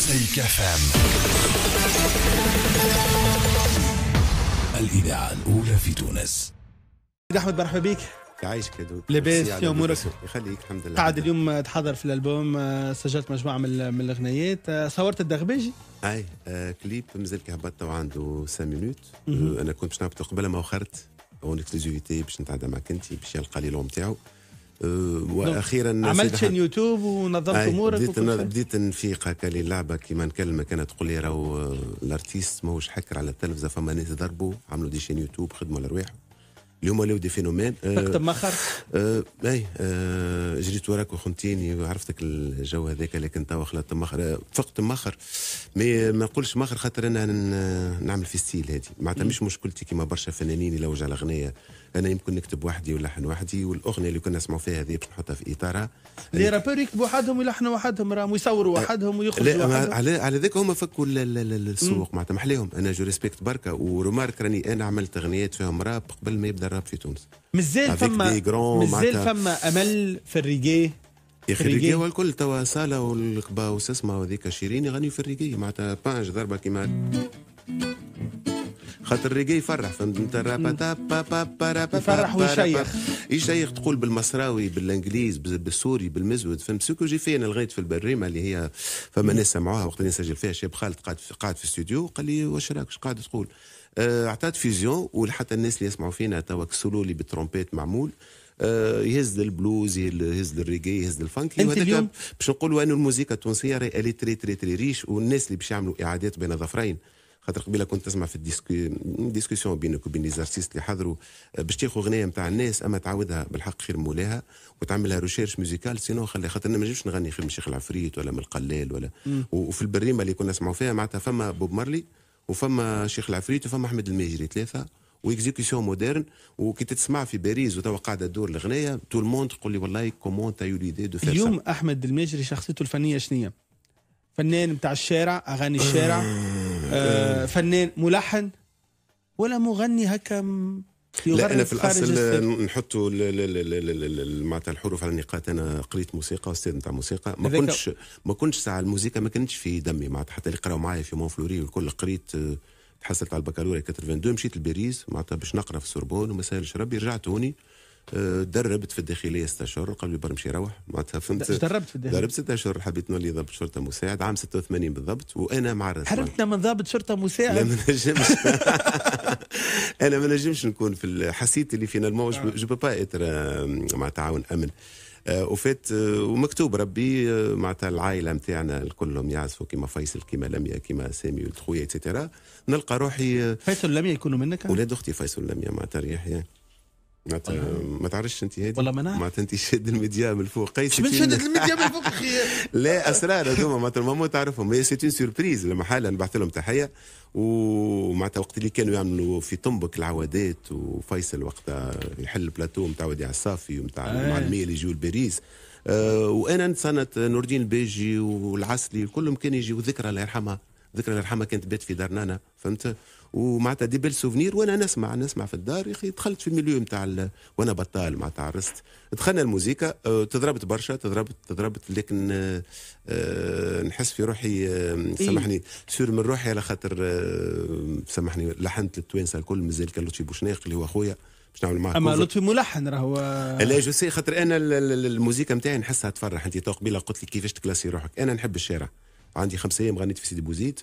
مزيكا فام الإذاعة الأولى في تونس سيد أحمد مرحبا بك يعيشك يا دود لاباس يا امورك يخليك الحمد لله قاعد اليوم تحضر في الالبوم آه، سجلت مجموعه من من الاغنيات آه، صورت الدغباجي اي آه، كليب مازال تو عنده 5 مينوت انا كنت باش نهبطو قبل ما وخرت اون اكسكلوزيفيتي باش نتعدى معك انت باش يلقى لي لون تاعو أه، واخيرا عملت شن يوتيوب ونظمت امورك بديت بديت نفيق هكا للعبه كيما نكلمك كانت تقول لي راهو آه، الارتيست ماهوش حكر على التلفزه فما ناس ضربوا عملوا دي شين يوتيوب خدموا على رواحهم اليوم ولاو دي فينومين تكتب آه، مخر؟ آه، اي آه، جريت وراك وخنتيني وعرفتك الجو هذاك لكن توا خلطت مخر فقت مخر مي ما نقولش مخر خاطر انا نعمل في ستيل هذه معناتها مش مشكلتي كيما برشا فنانين يلوج على اغنيه انا يمكن نكتب وحدي ولحن وحدي والاغنيه اللي كنا نسمعوا فيها هذه باش نحطها في اطارها لي رابور يكتبوا وحدهم ويلحنوا وحدهم راهم ويصوروا وحدهم ويخرجوا وحدهم على على ذاك هما فكوا السوق معناتها محليهم انا جو ريسبكت بركه ورومارك راني انا عملت اغنيات فيهم راب قبل ما يبدا الراب في تونس مازال فما مازال فما امل في الريجيه يا اخي الريجيه والكل توا سالا والقبا وسسمة وذيك شيرين يغنيوا في الريجيه معناتها بانج ضربه كيما خاطر الريجي يفرح فهمت انت الراب يفرح ويشيخ يشيخ تقول بالمصراوي بالانجليز بالسوري بالمزود فهمت كو جي في انا لغيت في البريمه اللي هي فما ناس سمعوها وقت اللي نسجل فيها شاب خالد قاعد في, قاعد في قال لي واش راك قاعد تقول آه، عطات فيزيون ولحتى الناس اللي يسمعوا فينا توا كسولو اللي بالترومبيت معمول آه، يهز البلوز يهز الريغي يهز الفانكي اليوم باش نقولوا انه الموسيقى التونسيه راهي الي تري تري تري ريش والناس اللي باش يعملوا اعادات بين ظفرين خاطر قبيله كنت تسمع في الديسكسيون بينك وبين ليزارتيست اللي حضروا آه، باش تاخذ اغنيه نتاع الناس اما تعاودها بالحق خير مولاها وتعمل لها ريشيرش ميوزيكال سينو خلي خاطر ما نجمش نغني خير من شيخ العفريت ولا من القلال ولا مم. وفي البريمه اللي كنا نسمعوا فيها معناتها فما بوب مارلي وفما شيخ العفريت وفما احمد المهجري ثلاثه واكزيكسيون مودرن وكي تسمع في باريس وتوا قاعده تدور الاغنيه تو الموند تقول لي والله كومون تا يو دو فير اليوم سا. احمد المهجري شخصيته الفنيه شنية فنان بتاع الشارع اغاني الشارع آه. آه فنان ملحن ولا مغني هكا لا انا في الاصل نحطوا معناتها الحروف على النقاط انا قريت موسيقى استاذ نتاع موسيقى ما كنتش ما كنتش ساعه الموسيقى ما كانتش في دمي معناتها حتى اللي قراو معايا في مون فلوري والكل قريت آه، تحصلت على البكالوريا 82 مشيت لباريس معناتها باش نقرا في السوربون وما سهلش ربي رجعت هوني آه، دربت في الداخليه ست اشهر قبل البر مشي يروح معناتها فهمت دربت في الداخليه دربت ست اشهر حبيت نولي ضابط شرطه مساعد عام 86 بالضبط وانا مع حرمتنا من ضابط شرطه مساعد لا ما نجمش انا ما نجمش نكون في حسيت اللي فينا الموج جو با اتر مع تعاون امن آه، وفات آه، ومكتوب ربي معناتها العائله نتاعنا الكلهم يعزفوا كيما فيصل كيما لميا كيما سامي ولد خويا اتسيتيرا نلقى روحي فيصل لميا يكونوا منك؟ ولاد اختي فيصل لميا معناتها يحيى معناتها ما تعرفش انت هذه والله ما نعرف معناتها انت شاد الميديا من الفوق قيس من شد الميديا من الفوق اخي لا اسرار هذوما معناتها ماما تعرفهم سيت اون سيربريز لما حالا نبعث لهم تحيه ومعناتها وقت اللي كانوا يعملوا في طنبك العوادات وفيصل وقتها يحل البلاتو نتاع وديع الصافي ونتاع المعلميه اللي يجيو لباريس وانا نتصنت نور الدين الباجي والعسلي كلهم كانوا يجيو ذكرى الله يرحمها ذكرى الله يرحمها كانت بيت في دار نانا فهمت ومعناتها دي بيل سوفنير وانا نسمع نسمع في الدار يا اخي دخلت في الميليو نتاع وانا بطال معناتها عرست دخلنا الموسيقى آه، تضربت برشا تضربت تضربت لكن آه، آه، نحس في روحي إيه. سامحني سور من روحي على خاطر سامحني لحنت للتوانسه الكل مازال كان لطفي بوشناق اللي هو خويا باش نعمل معاه اما لطفي ملحن راهو لا جو سي خاطر انا الموسيقى نتاعي نحسها تفرح انت تو قبيله قلت لي كيفاش تكلاسي روحك انا نحب الشارع عندي خمس ايام غنيت في سيدي بوزيد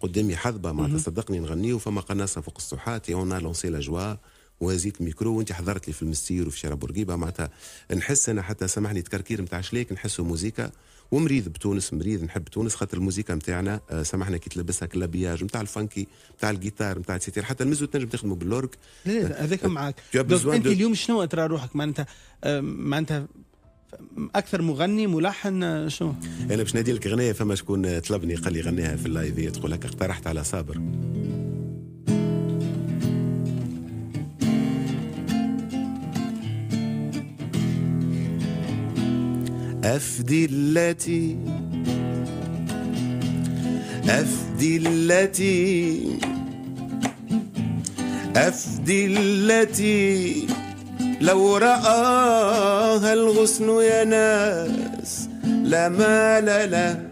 قدامي حذبه معناتها صدقني نغنيه فما قناصه فوق الساحات اون لونسي لا جوا وهزيت الميكرو وانت حضرت لي في المستير وفي شارع بورقيبه معناتها نحس انا حتى سامحني تكركير نتاع شليك نحسه موزيكا ومريض بتونس مريض نحب تونس خاطر الموزيكا نتاعنا آه، سامحنا كي تلبسها كلابياج نتاع الفانكي نتاع الجيتار نتاع السيتير حتى المزو تنجم تخدمه باللورك لا لا هذاك آه، معاك انت اليوم شنو ترى روحك معناتها آه، معناتها اكثر مغني ملحن شنو؟ انا باش نادي لك اغنيه فما شكون طلبني قال لي غنيها في اللايف تقول هكا اقترحت على صابر افدي افدي التي التي افدي التي لو رآها الغصن يا ناس لا مال له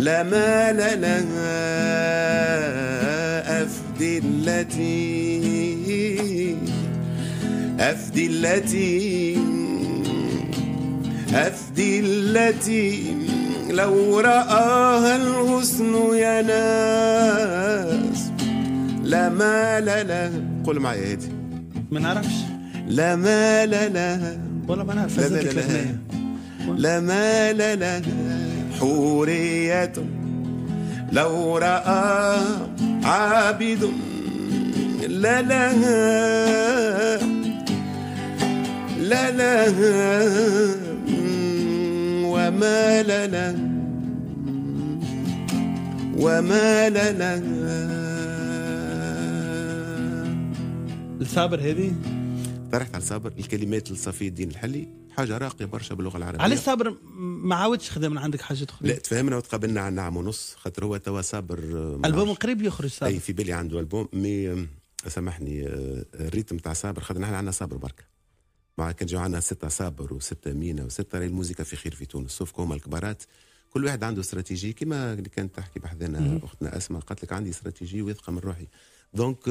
لا مال لها أفدي التي أفدي التي أفدي التي لو رآها الغصن يا ناس لا مال لها قل معي هذه ما نعرفش لا ما لا لا والله ما نعرف لا لا لا ما لا لا حورية لو رأى عابد لا لا لا لا وما لا وما لا سابر هذه طرحت على سابر الكلمات لصفي الدين الحلي حاجه راقيه برشا باللغه العربيه علاش صابر ما عاودش خدم من عندك حاجه اخرى لا تفهمنا وتقابلنا عن عام ونص خاطر هو توا صابر البوم قريب يخرج صابر اي في بالي عنده البوم مي آه، سامحني آه، الريتم تاع صابر خاطر نحن عندنا صابر برك مع كان جو عندنا ستة صابر وستة مينا وستة راهي الموسيقى في خير في تونس سوف هما الكبارات كل واحد عنده استراتيجي كما اللي كانت تحكي بحذانا اختنا اسماء قالت لك عندي استراتيجي ويثقى من روحي دونك euh,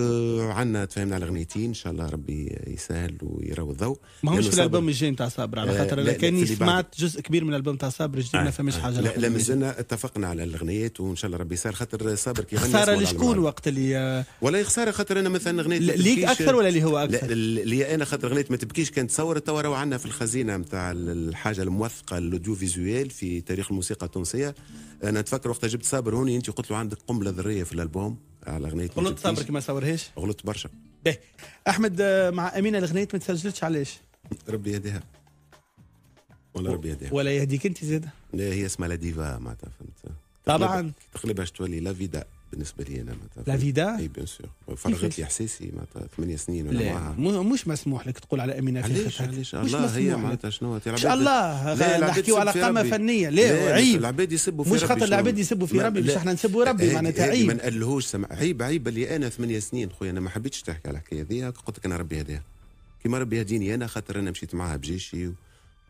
عندنا تفاهمنا على غنيتين ان شاء الله ربي يسهل ويروي الضوء ما همش في الالبوم الجاي نتاع صابر على آه، خاطر انا كاني سمعت جزء كبير من الالبوم نتاع صابر الجديد آه. ما فماش آه، حاجه لا, لا مازلنا اتفقنا على الاغنيات وان شاء الله ربي يسهل خاطر صابر كي غني خساره لشكون وقت اللي آه، ولا خساره خاطر انا مثلا غنيت ليك اكثر ولا اللي هو اكثر؟ اللي انا خاطر غنيت ما تبكيش كانت تصور توا راهو عندنا في الخزينه نتاع الحاجه الموثقه الاوديو فيزويل في تاريخ الموسيقى التونسيه انا اتفكر وقت جبت صابر هوني انت قلت له عندك قنبله ذريه في الالبوم على اغنيه غلطت صبرك ما صورهاش غلطت برشا به احمد آه، مع امينه الغنيت ما تسجلتش علاش؟ ربي يهديها ولا ربي يهديها ولا يهديك انت زاده لا هي اسمها لا ديفا معناتها فهمت طبعا تقلبها تولي لا فيدا بالنسبه لي انا معناتها فيدا اي بيان سور فرغت لي احساسي معناتها ثمانية سنين ولا معاها مش مسموح لك تقول على امينه علاش علاش الله هي معناتها شنو ان شاء الله نحكيو على قامه فنيه لا عيب العباد يسبوا في مش خاطر العباد يسبوا في ربي باش احنا نسبوا ربي إيه، معناتها إيه، عيب ما نقلهوش سمع عيب عيب اللي انا ثمانية سنين خويا انا ما حبيتش تحكي على الحكايه هذيا قلت لك انا ربي هداها كيما ربي هديني انا خاطر انا مشيت معاها بجيشي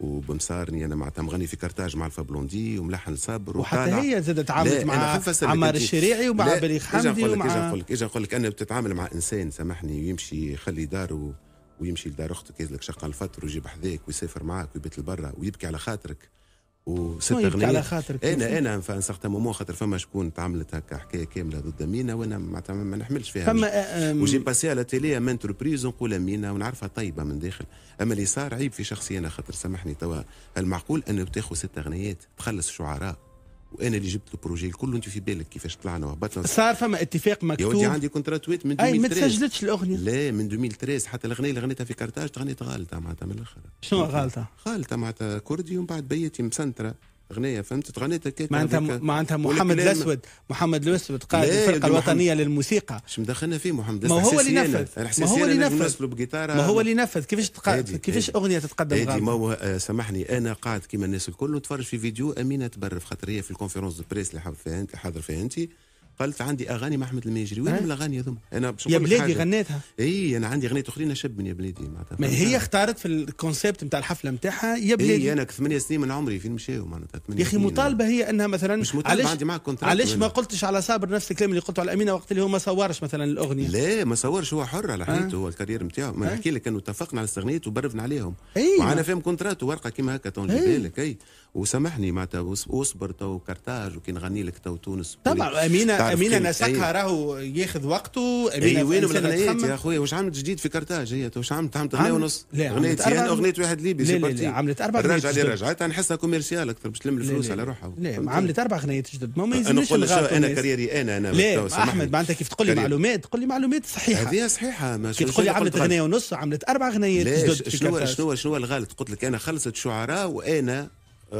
وبمسارني انا مع تمغني في كرتاج مع الفابلوندي وملحن صابر وحتى وطالع. هي زادت تعاملت مع عمار الشريعي ومع بليغ حمدي ومع اجا نقول لك اجا نقول لك انا بتتعامل مع انسان سامحني يمشي يخلي داره ويمشي لدار اختك يزلك شقه الفطر ويجيب حذاك ويسافر معاك ويبيت لبرا ويبكي على خاطرك وستغنية طيب، على خاطر انا انا في ان سارتان مومون خاطر فما شكون تعملت هكا حكايه كامله ضد مينا وانا ما نحملش فيها فما وجي باسي على تيليا مانتربريز ونقول مينا ونعرفها طيبه من داخل اما اللي صار عيب في شخصي انا خاطر سامحني توا المعقول انه تاخذ ست اغنيات تخلص شعراء وانا اللي جبت البروجي الكل انت في بالك كيفاش طلعنا وهبطنا صار فما اتفاق مكتوب يا عندي كونترا تويت من 2013 اي ما تسجلتش الاغنيه لا من 2013 حتى الاغنيه اللي غنيتها في كارتاج غنيتها غالطه معناتها من الاخر شنو غالطه؟ غالطه معناتها كردي ومن بعد بيتي مسنتره أغنية فهمت تغنيت هكاك معناتها معناتها محمد الاسود محمد الاسود قائد الفرقه الوطنيه للموسيقى مش مدخلنا فيه محمد ما هو اللي نفذ ما هو اللي نفذ ما هو اللي نفذ كيفاش تق... كيفاش اغنيه تتقدم هادي ما هو آه، سامحني انا قاعد كيما الناس الكل نتفرج في فيديو امينه تبرف خاطر هي في الكونفيرونس دو بريس اللي حاضر فيها انت قالت عندي اغاني مع احمد الماجري وين الاغاني هذوما انا باش يا بلادي غنيتها اي انا عندي اغنيه اخرين اشب من يا بلادي معناتها ما هي اختارت في الكونسيبت نتاع الحفله نتاعها يا بلادي اي انا ثمانية سنين من عمري فين مشاو معناتها يا اخي مطالبه هي انها مثلا مش مطالبه عندي معك كونتراكت علاش ما قلتش على صابر نفس الكلام اللي قلته على امينه وقت اللي هو ما صورش مثلا الاغنيه لا ما صورش هو حر على آه. حياته هو الكارير نتاعو ما آه. نحكي لك انه اتفقنا على الاستغنيات وبرفنا عليهم معنا فيهم كونترات وورقه كيما هكا تنجي بالك اي وسامحني معناتها واصبر تو كرتاج وكي نغني لك تو تونس طبعا امينه امينه نسقها أيوة. راهو ياخذ وقته امينه ايه وين الاغنيات يا اخويا واش عملت جديد في كرتاج هي واش عملت عملت اغنيه ونص اغنيه يعني أربع... اغنيه واحد ليبي سي بارتي عملت اربع الرجعه اللي رجعتها نحسها كوميرسيال اكثر باش تلم الفلوس على روحها لا عملت اربع اغنيات جدد ما يزيدش انا انا كاريري انا انا لا احمد معناتها كيف تقول لي معلومات تقول لي معلومات صحيحه هذه صحيحه كي تقول لي عملت اغنيه ونص عملت اربع اغنيات جدد شنو شنو شنو الغلط قلت لك انا خلصت شعراء وانا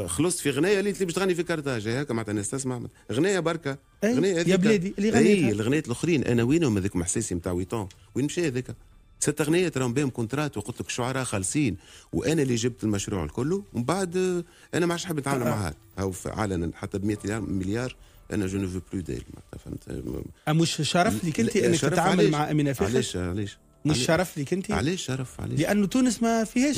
خلصت في غنايه اللي انت باش تغني في كارتاج هكا معناتها الناس تسمع غنايه بركه غنايه يا بلادي اللي غنيتها اي الغنايات الاخرين انا وينهم هذاك محساسي نتاع ويتون وين مشى هذاك ست اغنيات راهم بهم كونترات وقلت لك الشعراء خالصين وانا اللي جبت المشروع الكل ومن بعد انا ما عادش حاب نتعامل معها او علنا حتى ب 100 مليار انا جو نو فو بلو ديل فهمت أه، مش شرف ليك انت انك تتعامل مع امينه فاتح علاش علاش مش شرف ليك انت؟ علاش شرف عليه لانه تونس ما فيهاش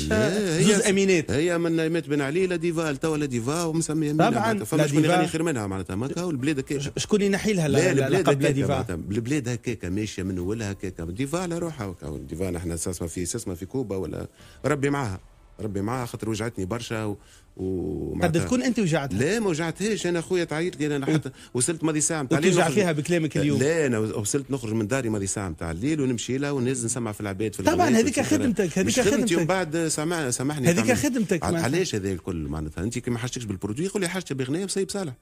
زوز امينات هي من نايمات بن علي لديفا ديفا توا لا ديفا ومسميها طبعا فما شكون غني خير منها معناتها ماكا والبلاد هكاك شكون ينحي لها لا لا ديفا البلاد هكاك ماشيه من اولها هكاك ديفا على روحها ديفا نحن اساس ما في اساس ما في كوبا ولا ربي معاها ربي معاها خاطر وجعتني برشا و... و... قد تكون انت وجعتها لا ما وجعتهاش انا خويا تعيط لي انا حتى وصلت ماضي ساعه نتاع الليل وتوجع فيها بكلامك اليوم لا انا وصلت نخرج من داري ماضي ساعه نتاع الليل ونمشي لها ونهز نسمع في العباد في طبعا هذيك خدمتك هذيك خدمتك ومن بعد سمع سامحني هذيك خدمتك علاش هذا الكل معناتها انت كي ما حاجتكش بالبرودوي قول لي حاجتك بغنيه وسيب صالح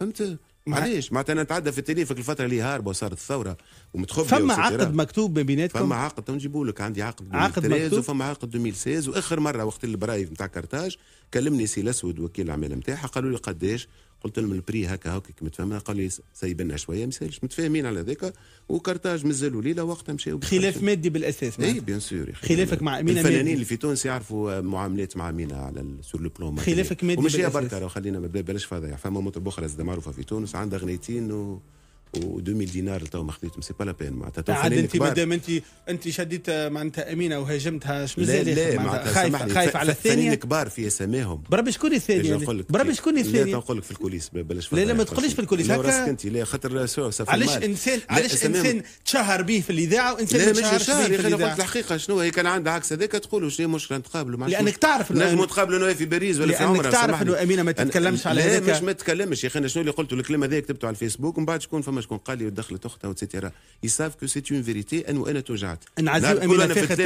فهمت معليش معناتها انا نتعدى في في الفتره اللي هاربه وصارت الثوره ومتخبيه فما عقد مكتوب ما بيناتكم فما عقد نجيبوا لك عندي عقد عقد مكتوب وفما عقد 2016 واخر مره وقت البرايف نتاع كرتاج كلمني سي الاسود وكيل العمل نتاعها قالوا لي قداش قلت لهم البري هكا هكا تفهمها قال لي سايبنا شويه مسالش متفاهمين على ذاك وكرتاج مازالوا ليله وقتها مشاو خلاف مادي بالاساس اي بيان سور خلافك مع امينه الفنانين اللي في تونس يعرفوا معاملات مع مينا على سور لو بلون خلافك مادي بالاساس ومشي بركه خلينا بلاش فضايح فما مطرب اخرى زاد معروفه في تونس عندها غنيتين و و2000 دينار تو ما خديتهم سي با لا بين معناتها عاد انت مادام انت انت شديت معناتها امينه وهاجمتها شنو لا لا معناتها خايف خايف على الثانيه كبار في اساميهم بربي شكون الثاني بربي شكون الثاني لا نقول لك في الكوليس بلاش لا لا ما تقوليش في الكوليس هكا راسك انت لا خاطر علاش انسان علاش انسان تشهر به في الاذاعه وانسان ما تشهرش به في الاذاعه قلت الحقيقه شنو هي كان عندها عكس هذاك تقولوا شنو المشكله نتقابلوا معناتها لانك تعرف انه نجم نتقابلوا انا في باريس ولا في عمره لانك تعرف انه امينه ما تتكلمش على هذاك لا مش ما تتكلمش يا اخي شنو اللي قلته الكلام هذا كتبته على الفيسبوك ومن بعد شكون فما شكون قال لي دخلت اختها وتسيتيرا يساف كو سيت اون فيريتي انه انا توجعت نعزيو امينه فاخت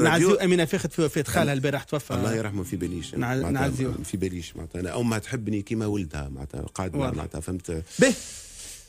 نعزيو امينه فاخت في وفاه خالها نعم. البارح توفى الله يرحمه في باليش نعزيو في باليش معناتها ما تحبني كيما ولدها معناتها قاعد معناتها فهمت به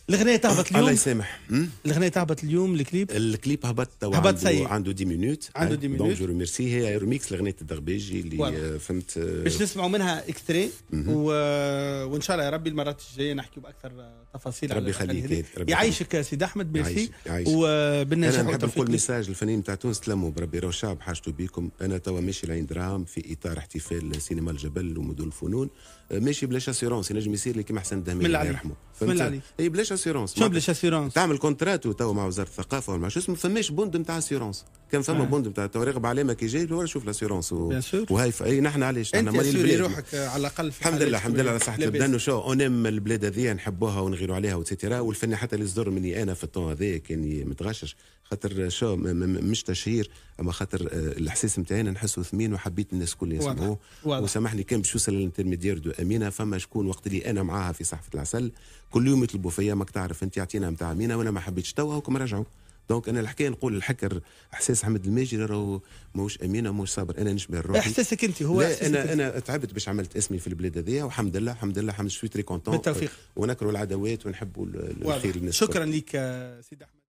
الغنايه تهبط اليوم الله يسامح الغنايه تهبط اليوم الكليب الكليب هبط توا هبط سيء عنده 10 مينوت عنده 10 مينوت دونك جو ميرسي هي ريميكس لغنيه الدغبيجي اللي آه، فهمت آه، باش نسمعوا منها اكستري و... آه، وان شاء الله يا ربي المرات الجايه نحكيوا باكثر تفاصيل ربي يخليك يعيشك سيدي احمد ميرسي وبالنجاح انا نحب نقول ميساج للفنانين تاع تونس تلموا بربي راهو شعب حاجته بيكم انا توا ماشي لعين دراهم في اطار احتفال سينما الجبل ومدن الفنون ماشي بلاش اسيرونس ينجم يصير لي كيما حسن الدهمي الله يرحمه فهمت عليك اي بلاش اسيرونس شنو بلاش اسيرونس تعمل كونترات تو مع وزاره الثقافه ولا شو اسمه فماش بوند نتاع اسيرونس كان فما نعم. بوند نتاع تواريخ عليه ماكيجي هو شوف لاسيرونس و... وهاي ف... اي نحن علاش نحن مالين البلاد روحك على الاقل الحمد لله الحمد لله على صحه البدن وشو اونيم البلاد هذيا نحبوها ونغيروا عليها وتسيتيرا والفن حتى اللي صدر مني انا في الطون هذا كان متغشش خاطر شو م... م... مش تشهير اما خاطر آه، الاحساس نتاعي نحسه ثمين وحبيت الناس الكل يسمعوه وسامحني كان باش يوصل للانترميديير دو امينه فما شكون وقت اللي انا معاها في صحفه العسل كل يوم يطلبوا فيا ماك تعرف انت اعطينا نتاع امينه وانا ما حبيتش توا وكم رجعوا دونك انا الحكايه نقول الحكر احساس حمد الماجري راهو ماهوش امين ماهوش صابر انا نشبه روحي احساسك انت هو لا انا انا تعبت باش عملت اسمي في البلاد هذيا والحمد لله الحمد لله حمد شوي تري كونتون بالتوفيق ونكره العداوات ونحبوا الخير للناس شكرا لك سيد احمد